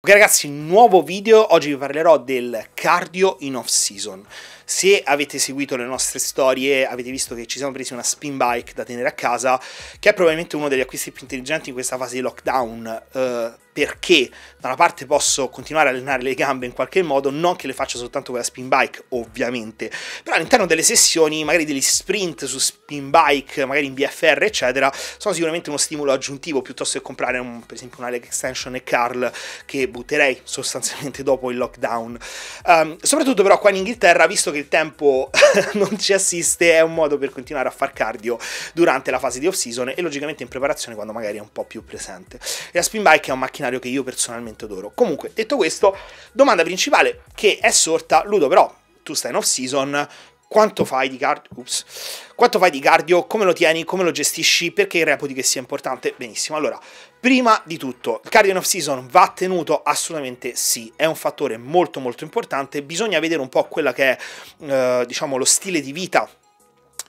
Ok ragazzi, nuovo video, oggi vi parlerò del cardio in off season. Se avete seguito le nostre storie avete visto che ci siamo presi una spin bike da tenere a casa, che è probabilmente uno degli acquisti più intelligenti in questa fase di lockdown. Uh, perché da una parte posso continuare a allenare le gambe in qualche modo, non che le faccia soltanto con la spin bike, ovviamente, però all'interno delle sessioni, magari degli sprint su spin bike, magari in BFR, eccetera, sono sicuramente uno stimolo aggiuntivo piuttosto che comprare un, per esempio una leg extension e Carl che butterei sostanzialmente dopo il lockdown. Um, soprattutto però qua in Inghilterra, visto che il tempo non ci assiste, è un modo per continuare a far cardio durante la fase di off season e logicamente in preparazione quando magari è un po' più presente. E la spin bike è una macchina scenario che io personalmente adoro. Comunque, detto questo, domanda principale che è sorta, Ludo però, tu stai in off season, quanto fai, card- quanto fai di cardio, come lo tieni, come lo gestisci, perché reputi che sia importante? Benissimo, allora, prima di tutto, il cardio in off season va tenuto? Assolutamente sì, è un fattore molto molto importante, bisogna vedere un po' quella che è, eh, diciamo, lo stile di vita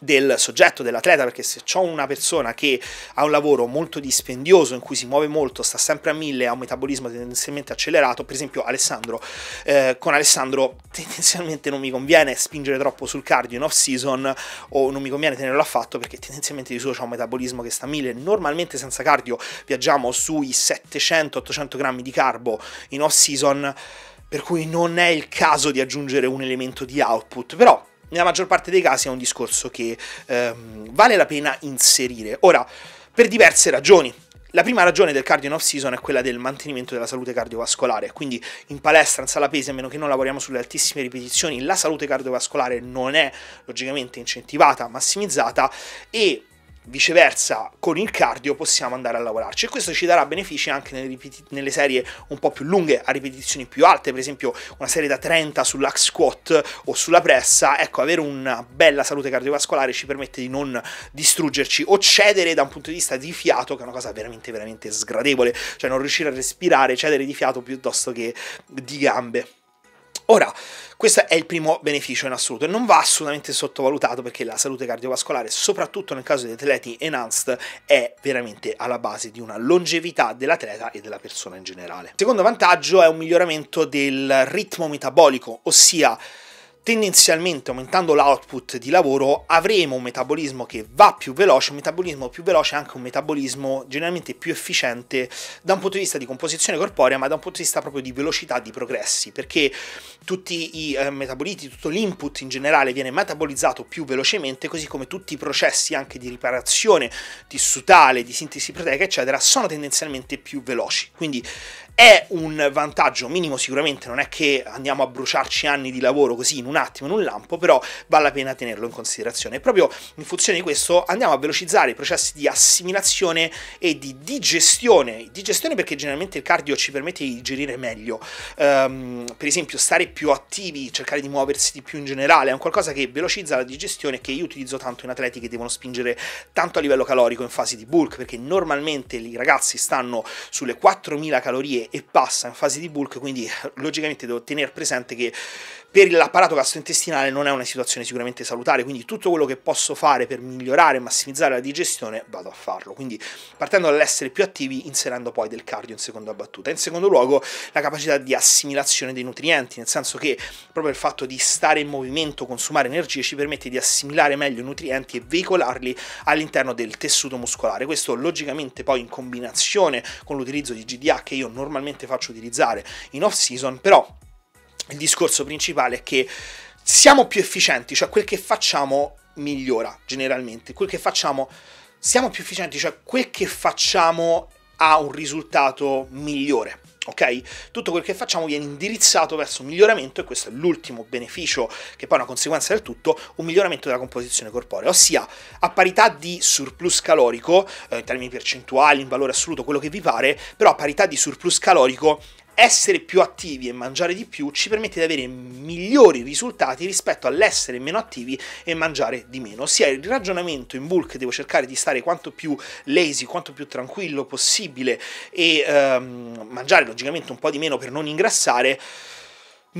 del soggetto, dell'atleta, perché se ho una persona che ha un lavoro molto dispendioso, in cui si muove molto, sta sempre a mille, ha un metabolismo tendenzialmente accelerato, per esempio Alessandro, eh, con Alessandro tendenzialmente non mi conviene spingere troppo sul cardio in off season o non mi conviene tenerlo affatto perché tendenzialmente di suo c'è un metabolismo che sta a mille, normalmente senza cardio viaggiamo sui 700-800 grammi di carbo in off season, per cui non è il caso di aggiungere un elemento di output, però nella maggior parte dei casi è un discorso che ehm, vale la pena inserire. Ora, per diverse ragioni. La prima ragione del cardio in off season è quella del mantenimento della salute cardiovascolare, quindi in palestra, in sala pesi, a meno che non lavoriamo sulle altissime ripetizioni, la salute cardiovascolare non è logicamente incentivata, massimizzata e viceversa con il cardio possiamo andare a lavorarci e questo ci darà benefici anche nelle, nelle, serie un po' più lunghe a ripetizioni più alte per esempio una serie da 30 sull'ax squat o sulla pressa ecco avere una bella salute cardiovascolare ci permette di non distruggerci o cedere da un punto di vista di fiato che è una cosa veramente veramente sgradevole cioè non riuscire a respirare cedere di fiato piuttosto che di gambe Ora, questo è il primo beneficio in assoluto e non va assolutamente sottovalutato perché la salute cardiovascolare, soprattutto nel caso degli atleti enhanced, è veramente alla base di una longevità dell'atleta e della persona in generale. Il secondo vantaggio è un miglioramento del ritmo metabolico, ossia tendenzialmente aumentando l'output di lavoro avremo un metabolismo che va più veloce, un metabolismo più veloce è anche un metabolismo generalmente più efficiente da un punto di vista di composizione corporea ma da un punto di vista proprio di velocità di progressi perché tutti i eh, metaboliti, tutto l'input in generale viene metabolizzato più velocemente così come tutti i processi anche di riparazione tissutale, di sintesi proteica eccetera sono tendenzialmente più veloci quindi è un vantaggio minimo sicuramente non è che andiamo a bruciarci anni di lavoro così in un attimo, in un lampo, però vale la pena tenerlo in considerazione. E proprio in funzione di questo andiamo a velocizzare i processi di assimilazione e di digestione. Digestione perché generalmente il cardio ci permette di digerire meglio, um, per esempio stare più attivi, cercare di muoversi di più in generale, è un qualcosa che velocizza la digestione che io utilizzo tanto in atleti che devono spingere tanto a livello calorico in fase di bulk, perché normalmente i ragazzi stanno sulle 4000 calorie e passa in fase di bulk, quindi eh, logicamente devo tenere presente che per l'apparato gastrointestinale non è una situazione sicuramente salutare, quindi tutto quello che posso fare per migliorare e massimizzare la digestione vado a farlo, quindi partendo dall'essere più attivi inserendo poi del cardio in seconda battuta. In secondo luogo la capacità di assimilazione dei nutrienti, nel senso che proprio il fatto di stare in movimento, consumare energie ci permette di assimilare meglio i nutrienti e veicolarli all'interno del tessuto muscolare. Questo logicamente poi in combinazione con l'utilizzo di GDA che io normalmente faccio utilizzare in off season, però il discorso principale è che siamo più efficienti, cioè quel che facciamo migliora generalmente, quel che facciamo siamo più efficienti, cioè quel che facciamo ha un risultato migliore. Ok? Tutto quel che facciamo viene indirizzato verso un miglioramento, e questo è l'ultimo beneficio, che poi è una conseguenza del tutto, un miglioramento della composizione corporea, ossia a parità di surplus calorico, eh, in termini percentuali, in valore assoluto, quello che vi pare, però a parità di surplus calorico essere più attivi e mangiare di più ci permette di avere migliori risultati rispetto all'essere meno attivi e mangiare di meno, ossia il ragionamento in bulk devo cercare di stare quanto più lazy, quanto più tranquillo possibile e ehm, mangiare logicamente un po' di meno per non ingrassare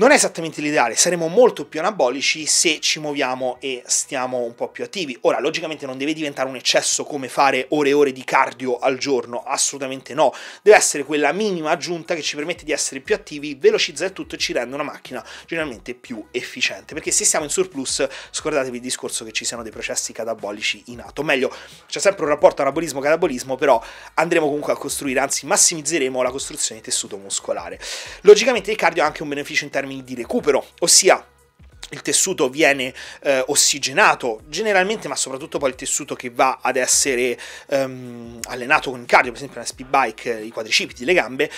non è esattamente l'ideale, saremo molto più anabolici se ci muoviamo e stiamo un po' più attivi. Ora, logicamente non deve diventare un eccesso come fare ore e ore di cardio al giorno, assolutamente no. Deve essere quella minima aggiunta che ci permette di essere più attivi, velocizza il tutto e ci rende una macchina generalmente più efficiente. Perché se siamo in surplus, scordatevi il discorso che ci siano dei processi catabolici in atto. O meglio, c'è sempre un rapporto anabolismo-catabolismo, però andremo comunque a costruire, anzi massimizzeremo la costruzione di tessuto muscolare. Logicamente il cardio ha anche un beneficio in termini termini di recupero, ossia il tessuto viene eh, ossigenato generalmente, ma soprattutto poi il tessuto che va ad essere ehm, allenato con il cardio, per esempio una speed bike, eh, i quadricipiti, le gambe,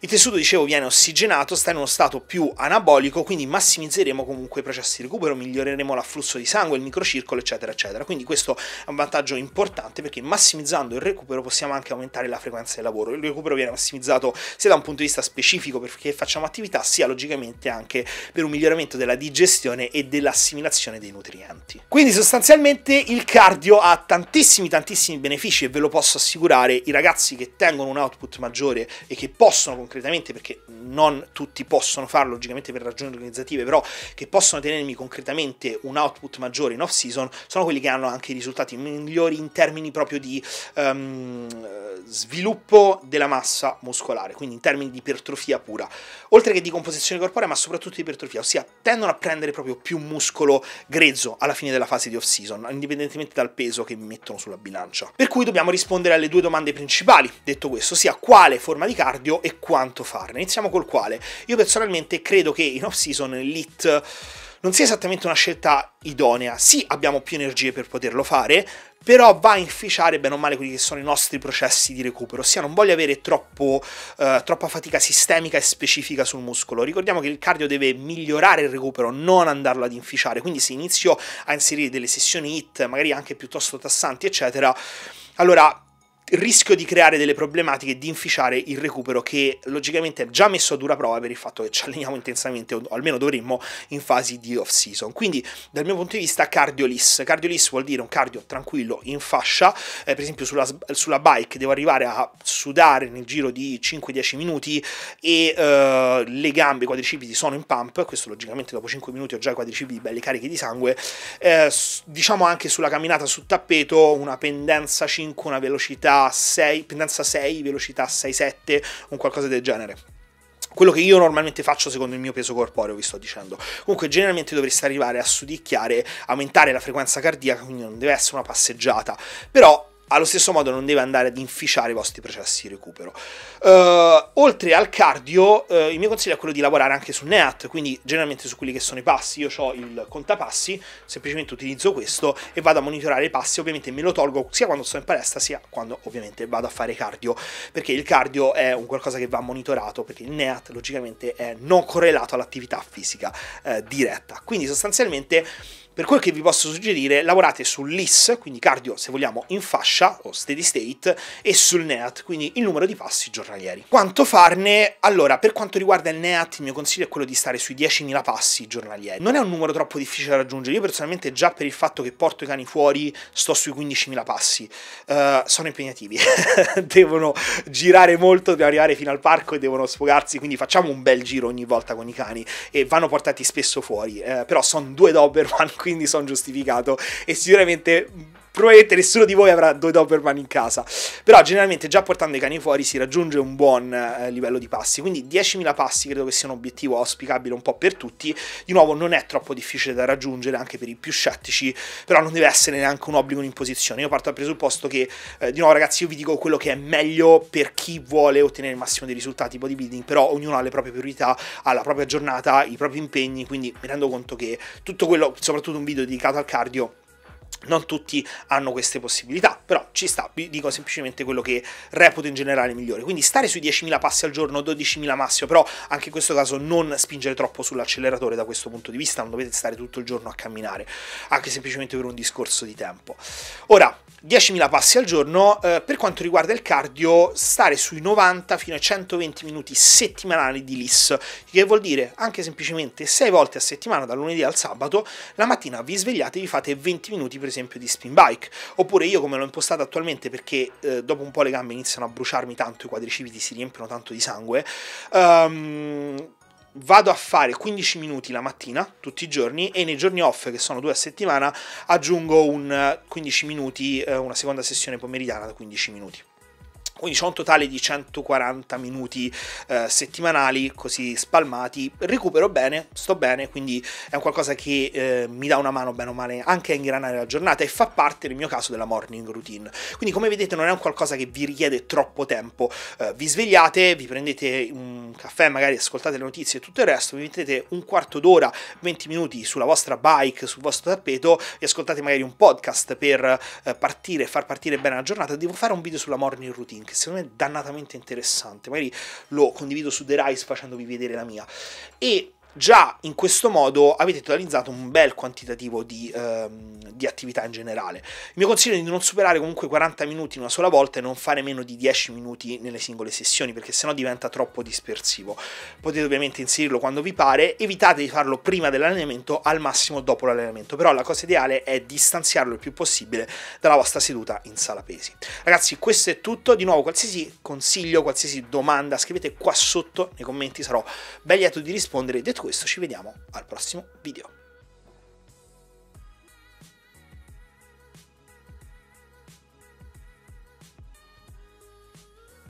il tessuto, dicevo, viene ossigenato, sta in uno stato più anabolico, quindi massimizzeremo comunque i processi di recupero, miglioreremo l'afflusso di sangue, il microcircolo, eccetera, eccetera. Quindi questo è un vantaggio importante perché massimizzando il recupero possiamo anche aumentare la frequenza del lavoro. Il recupero viene massimizzato sia da un punto di vista specifico perché facciamo attività, sia logicamente anche per un miglioramento della digestione nutrizione e dell'assimilazione dei nutrienti. Quindi sostanzialmente il cardio ha tantissimi tantissimi benefici e ve lo posso assicurare, i ragazzi che tengono un output maggiore e che possono concretamente, perché non tutti possono farlo logicamente per ragioni organizzative, però che possono tenermi concretamente un output maggiore in off season, sono quelli che hanno anche i risultati migliori in termini proprio di um, sviluppo della massa muscolare, quindi in termini di ipertrofia pura, oltre che di composizione corporea, ma soprattutto di ipertrofia, ossia tendono a prendere proprio proprio più muscolo grezzo alla fine della fase di off-season, indipendentemente dal peso che mettono sulla bilancia. Per cui dobbiamo rispondere alle due domande principali, detto questo, sia quale forma di cardio e quanto farne. Iniziamo col quale. Io personalmente credo che in off-season l'IT non sia esattamente una scelta idonea. Sì, abbiamo più energie per poterlo fare, però va a inficiare bene o male quelli che sono i nostri processi di recupero, ossia non voglio avere troppo, eh, troppa fatica sistemica e specifica sul muscolo. Ricordiamo che il cardio deve migliorare il recupero, non andarlo ad inficiare, quindi se inizio a inserire delle sessioni hit, magari anche piuttosto tassanti, eccetera, allora rischio di creare delle problematiche e di inficiare il recupero che logicamente è già messo a dura prova per il fatto che ci alleniamo intensamente o almeno dovremmo in fasi di off season quindi dal mio punto di vista cardioless cardioless vuol dire un cardio tranquillo in fascia eh, per esempio sulla, sulla, bike devo arrivare a sudare nel giro di 5-10 minuti e eh, le gambe i quadricipiti sono in pump questo logicamente dopo 5 minuti ho già i quadricipiti belli carichi di sangue eh, diciamo anche sulla camminata su tappeto una pendenza 5 una velocità 6, pendenza 6, velocità 6-7, un qualcosa del genere quello che io normalmente faccio secondo il mio peso corporeo, vi sto dicendo. Comunque, generalmente dovreste arrivare a sudicchiare, aumentare la frequenza cardiaca, quindi non deve essere una passeggiata. Però allo stesso modo non deve andare ad inficiare i vostri processi di recupero. Uh, oltre al cardio, uh, il mio consiglio è quello di lavorare anche su NEAT, quindi generalmente su quelli che sono i passi. Io ho il contapassi, semplicemente utilizzo questo e vado a monitorare i passi, ovviamente me lo tolgo sia quando sono in palestra sia quando ovviamente vado a fare cardio, perché il cardio è un qualcosa che va monitorato, perché il NEAT logicamente è non correlato all'attività fisica eh, diretta. Quindi sostanzialmente per quel che vi posso suggerire, lavorate sull'IS, quindi cardio se vogliamo in fascia o steady state, e sul NEAT, quindi il numero di passi giornalieri. Quanto farne? Allora, per quanto riguarda il NEAT, il mio consiglio è quello di stare sui 10.000 passi giornalieri. Non è un numero troppo difficile da raggiungere, io personalmente già per il fatto che porto i cani fuori sto sui 15.000 passi. Uh, sono impegnativi, devono girare molto per arrivare fino al parco e devono sfogarsi, quindi facciamo un bel giro ogni volta con i cani e vanno portati spesso fuori, uh, però sono due Doberman, quindi sono giustificato e sicuramente probabilmente nessuno di voi avrà due Doberman in casa. Però generalmente già portando i cani fuori si raggiunge un buon eh, livello di passi, quindi 10.000 passi credo che sia un obiettivo auspicabile un po' per tutti. Di nuovo non è troppo difficile da raggiungere anche per i più scettici, però non deve essere neanche un obbligo in imposizione. Io parto dal presupposto che, eh, di nuovo ragazzi, io vi dico quello che è meglio per chi vuole ottenere il massimo dei risultati bodybuilding, però ognuno ha le proprie priorità, ha la propria giornata, i propri impegni, quindi mi rendo conto che tutto quello, soprattutto un video dedicato al cardio, non tutti hanno queste possibilità però ci sta, vi dico semplicemente quello che reputo in generale migliore. Quindi stare sui 10.000 passi al giorno, 12.000 massimo, però anche in questo caso non spingere troppo sull'acceleratore da questo punto di vista, non dovete stare tutto il giorno a camminare, anche semplicemente per un discorso di tempo. Ora, 10.000 passi al giorno, eh, per quanto riguarda il cardio, stare sui 90 fino ai 120 minuti settimanali di LIS, che vuol dire anche semplicemente 6 volte a settimana, dal lunedì al sabato, la mattina vi svegliate e vi fate 20 minuti per esempio di spin bike, oppure io come l'ho impostata attualmente perché eh, dopo un po' le gambe iniziano a bruciarmi tanto, i quadricipiti si riempiono tanto di sangue. Um, vado a fare 15 minuti la mattina tutti i giorni e nei giorni off che sono due a settimana aggiungo un 15 minuti, eh, una seconda sessione pomeridiana da 15 minuti. Quindi ho un totale di 140 minuti eh, settimanali così spalmati, recupero bene, sto bene, quindi è un qualcosa che eh, mi dà una mano bene o male anche a ingranare la giornata e fa parte nel mio caso della morning routine. Quindi come vedete non è un qualcosa che vi richiede troppo tempo, eh, vi svegliate, vi prendete un caffè, magari ascoltate le notizie e tutto il resto, vi mettete un quarto d'ora, 20 minuti sulla vostra bike, sul vostro tappeto, e ascoltate magari un podcast per eh, partire, far partire bene la giornata, devo fare un video sulla morning routine che secondo me è dannatamente interessante. Magari lo condivido su The Rise facendovi vedere la mia. E Già in questo modo avete totalizzato un bel quantitativo di, ehm, di attività in generale. Il mio consiglio è di non superare comunque 40 minuti in una sola volta e non fare meno di 10 minuti nelle singole sessioni, perché sennò diventa troppo dispersivo. Potete ovviamente inserirlo quando vi pare, evitate di farlo prima dell'allenamento, al massimo dopo l'allenamento, però la cosa ideale è distanziarlo il più possibile dalla vostra seduta in sala pesi. Ragazzi, questo è tutto, di nuovo qualsiasi consiglio, qualsiasi domanda, scrivete qua sotto nei commenti, sarò ben lieto di rispondere. Detto questo ci vediamo al prossimo video.